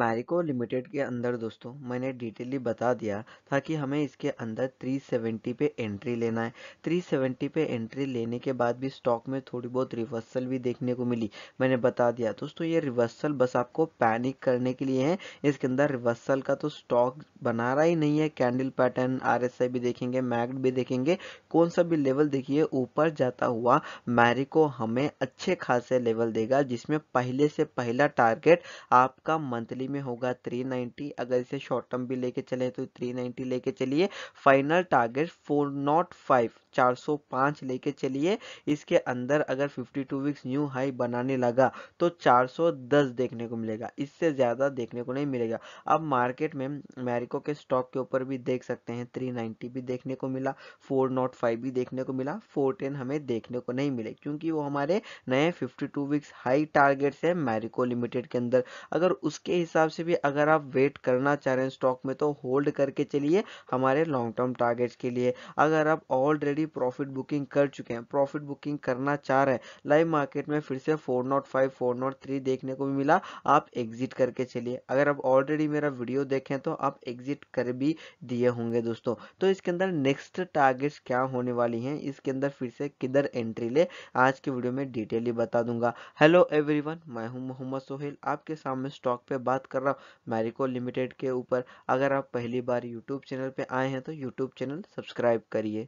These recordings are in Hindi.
मैरिको लिमिटेड के अंदर दोस्तों मैंने डिटेली बता दिया था कि हमें इसके अंदर 370 पे एंट्री लेना है 370 पे एंट्री लेने के बाद भी स्टॉक में थोड़ी बहुत रिवर्सल भी देखने को मिली मैंने बता दिया दोस्तों ये रिवर्सल बस आपको पैनिक करने के लिए है इसके अंदर रिवर्सल का तो स्टॉक बना रहा ही नहीं है कैंडल पैटर्न आर भी देखेंगे मैगड भी देखेंगे कौन सा भी लेवल देखिए ऊपर जाता हुआ मैरिको हमें अच्छे खासे लेवल देगा जिसमें पहले से पहला टारगेट आपका मंथली मंथली में होगा 390 अगर इसे शॉर्ट टर्म भी लेके चले तो 390 लेके चलिए फाइनल टारगेट 405 405 लेके चलिए इसके अंदर अगर 52 वीक्स न्यू हाई बनाने लगा तो 410 देखने को मिलेगा इससे ज़्यादा देखने को नहीं मिलेगा अब मार्केट में मैरिको के स्टॉक के ऊपर भी देख सकते हैं 390 भी देखने को मिला 405 भी देखने को मिला 410 हमें देखने को नहीं मिले क्योंकि वो हमारे नए 52 वीक्स हाई टारगेट्स हैं मैरिको लिमिटेड के अंदर अगर उसके हिसाब से भी अगर आप वेट करना चाह रहे हैं स्टॉक में तो होल्ड करके चलिए हमारे लॉन्ग टर्म टारगेट्स के लिए अगर आप ऑलरेडी प्रॉफिट बुकिंग कर चुके हैं प्रॉफिट बुकिंग करना चाह रहे हैं लाइव मार्केट में फिर से four nought five four nought three देखने को भी मिला आप एग्जिट करके चलिए अगर आप ऑलरेडी मेरा वीडियो देखें तो आप एग्जिट कर भी दिए होंगे दोस्तों तो इसके अंदर नेक्स्ट टारगेट्स क्या होने वाली हैं इसके अंदर फिर से किधर एंट्री ले आज के वीडियो में डिटेली बता दूंगा हेलो वन मैं हूँ मोहम्मद सोहेल आपके सामने स्टॉक पे बात बात कर रहा हूँ मैरिको लिमिटेड के ऊपर अगर आप पहली बार यूट्यूब चैनल पे आए हैं तो यूट्यूब चैनल सब्सक्राइब करिए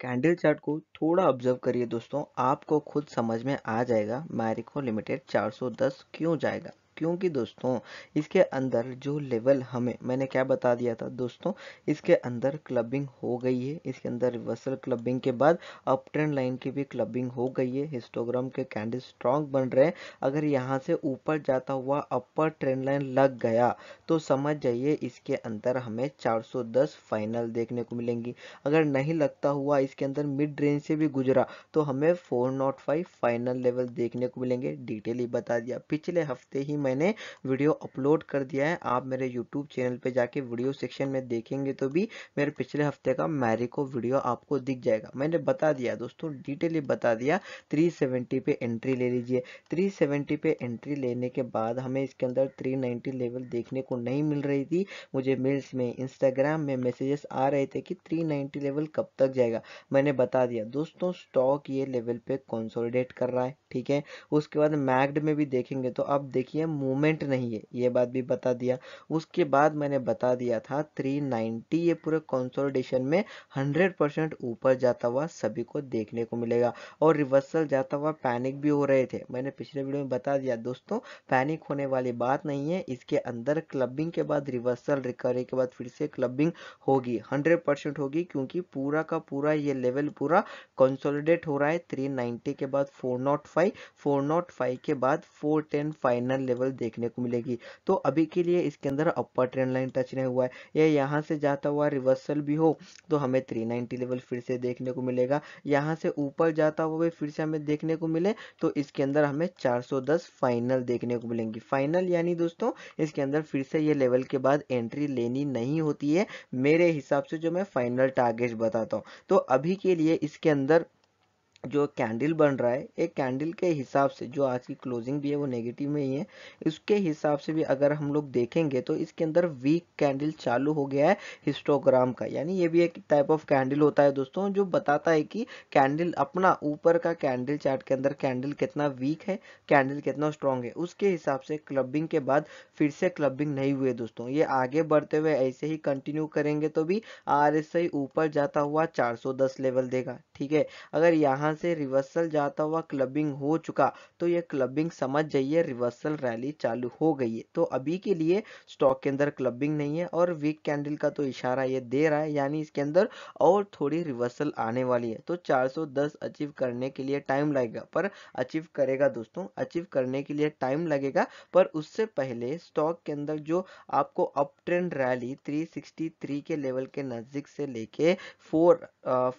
कैंडल चार्ट को थोड़ा ऑब्जर्व करिए दोस्तों आपको खुद समझ में आ जाएगा मैरिको लिमिटेड 410 क्यों जाएगा क्योंकि दोस्तों इसके अंदर जो लेवल हमें मैंने क्या बता दिया था दोस्तों इसके अंदर क्लबिंग हो गई है इसके अंदर रिवर्सल क्लबिंग के बाद अप ट्रेंड लाइन की भी क्लबिंग हो गई है हिस्टोग्राम के कैंडल स्ट्रांग बन रहे हैं अगर यहाँ से ऊपर जाता हुआ अपर ट्रेंड लाइन लग गया तो समझ जाइए इसके अंदर हमें चार फाइनल देखने को मिलेंगी अगर नहीं लगता हुआ इसके अंदर मिड रेंज से भी गुजरा तो हमें फोर फाइनल लेवल देखने को मिलेंगे डिटेल ही बता दिया पिछले हफ्ते ही मैंने वीडियो अपलोड कर दिया है आप मेरे यूट्यूब चैनल पे जाके वीडियो सेक्शन में देखेंगे तो भी मेरे पिछले हफ्ते का मैरिको वीडियो आपको दिख जाएगा मैंने बता दिया दोस्तों डिटेली बता दिया 370 पे एंट्री ले लीजिए 370 पे एंट्री लेने के बाद हमें इसके अंदर 390 लेवल देखने को नहीं मिल रही थी मुझे मेल्स में इंस्टाग्राम में मैसेजेस आ रहे थे कि 390 लेवल कब तक जाएगा मैंने बता दिया दोस्तों स्टॉक ये लेवल पे कंसोलिडेट कर रहा है ठीक है उसके बाद मैग्ड में भी देखेंगे तो अब देखिए मूवमेंट नहीं है ये बात भी बता दिया उसके बाद मैंने बता दिया था 390 ये पूरे कंसोलिडेशन में 100 परसेंट ऊपर जाता हुआ सभी को देखने को मिलेगा और रिवर्सल जाता हुआ पैनिक भी हो रहे थे मैंने पिछले वीडियो में बता दिया दोस्तों पैनिक होने वाली बात नहीं है इसके अंदर क्लबिंग के बाद रिवर्सल रिकवरी के बाद फिर से क्लबिंग होगी हंड्रेड होगी क्योंकि पूरा का पूरा ये लेवल पूरा कंसोलिडेट हो रहा है थ्री के बाद 405 405 के बाद 410 फाइनल लेवल लेवल देखने को मिलेगी तो अभी के लिए इसके अंदर अपर ट्रेंड लाइन टच नहीं हुआ है या यहाँ से जाता हुआ रिवर्सल भी हो तो हमें 390 लेवल फिर से देखने को मिलेगा यहाँ से ऊपर जाता हुआ भी फिर से हमें देखने को मिले तो इसके अंदर हमें चार फाइनल देखने को मिलेंगी फाइनल यानी दोस्तों इसके अंदर फिर से ये लेवल के बाद एंट्री लेनी नहीं होती है मेरे हिसाब से जो मैं फाइनल टारगेट बताता हूँ तो अभी के लिए इसके अंदर जो कैंडल बन रहा है एक कैंडल के हिसाब से जो आज की क्लोजिंग भी है वो नेगेटिव में ही है इसके हिसाब से भी अगर हम लोग देखेंगे तो इसके अंदर वीक कैंडल चालू हो गया है हिस्टोग्राम का यानी ये भी एक टाइप ऑफ कैंडल होता है दोस्तों जो बताता है कि कैंडल अपना ऊपर का कैंडल चार्ट के अंदर कैंडल कितना वीक है कैंडल कितना स्ट्रांग है उसके हिसाब से क्लबिंग के बाद फिर से क्लबिंग नहीं हुए दोस्तों ये आगे बढ़ते हुए ऐसे ही कंटिन्यू करेंगे तो भी आर ऊपर जाता हुआ चार लेवल देगा ठीक है अगर यहाँ यहाँ से रिवर्सल जाता हुआ क्लबिंग हो चुका तो ये क्लबिंग समझ जाइए रिवर्सल रैली चालू हो गई है तो अभी के लिए स्टॉक के अंदर क्लबिंग नहीं है और वीक कैंडल का तो इशारा ये दे रहा है यानी इसके अंदर और थोड़ी रिवर्सल आने वाली है तो 410 अचीव करने के लिए टाइम लगेगा पर अचीव करेगा दोस्तों अचीव करने के लिए टाइम लगेगा पर उससे पहले स्टॉक के अंदर जो आपको अप ट्रेंड रैली थ्री के लेवल के नज़दीक से लेके four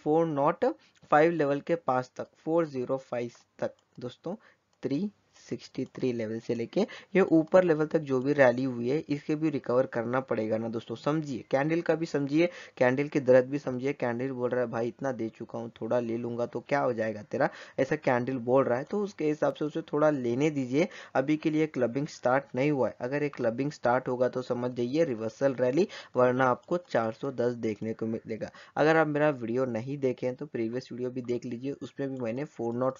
four nought five level के पास तक फोर जीरो फाइव तक दोस्तों थ्री 63 लेवल से लेके ये ऊपर लेवल तक जो भी रैली हुई है इसके भी रिकवर करना पड़ेगा ना दोस्तों समझिए कैंडल का भी समझिए कैंडल की दर्द भी समझिए कैंडल बोल रहा है भाई इतना दे चुका हूँ थोड़ा ले लूंगा तो क्या हो जाएगा तेरा ऐसा कैंडल बोल रहा है तो उसके हिसाब से उसे थोड़ा लेने दीजिए अभी के लिए क्लबिंग स्टार्ट नहीं हुआ है अगर ये क्लबिंग स्टार्ट होगा तो समझ जाइए रिवर्सल रैली वरना आपको चार देखने को मिलेगा अगर आप मेरा वीडियो नहीं देखे तो प्रीवियस वीडियो भी देख लीजिए उसमें भी मैंने फोर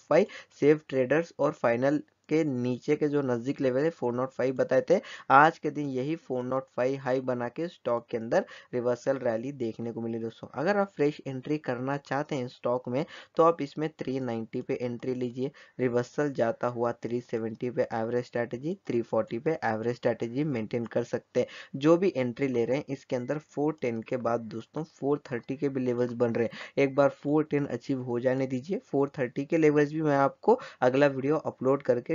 सेफ ट्रेडर्स और फाइनल के नीचे के जो नज़दीक लेवल है 405 बताए थे आज के दिन यही 405 हाई बना के स्टॉक के अंदर रिवर्सल रैली देखने को मिली दोस्तों अगर आप फ्रेश एंट्री करना चाहते हैं स्टॉक में तो आप इसमें 390 पे एंट्री लीजिए रिवर्सल जाता हुआ 370 पे एवरेज स्ट्रैटेजी 340 पे एवरेज स्ट्रैटेजी मेंटेन कर सकते हैं जो भी एंट्री ले रहे हैं इसके अंदर टेन के बाद दोस्तों थर्टी के भी लेवल्स बन रहे हैं एक बार टेन अचीव हो जाने दीजिए थर्टी के लेवल्स भी मैं आपको अगला वीडियो अपलोड करके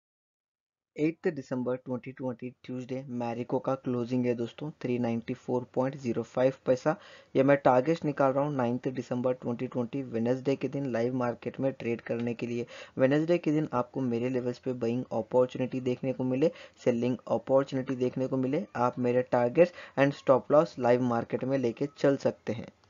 एट्थ दिसंबर 2020 ट्यूसडे मैरिको का क्लोजिंग है दोस्तों 394.05 पैसा ये मैं टारगेट निकाल रहा हूँ नाइन्थ दिसंबर 2020 वेनसडे के दिन लाइव मार्केट में ट्रेड करने के लिए वेनसडे के दिन आपको मेरे लेवल्स पे बइंग अपॉर्चुनिटी देखने को मिले सेलिंग अपॉर्चुनिटी देखने को मिले आप मेरे targets and stop loss live market में लेके चल सकते हैं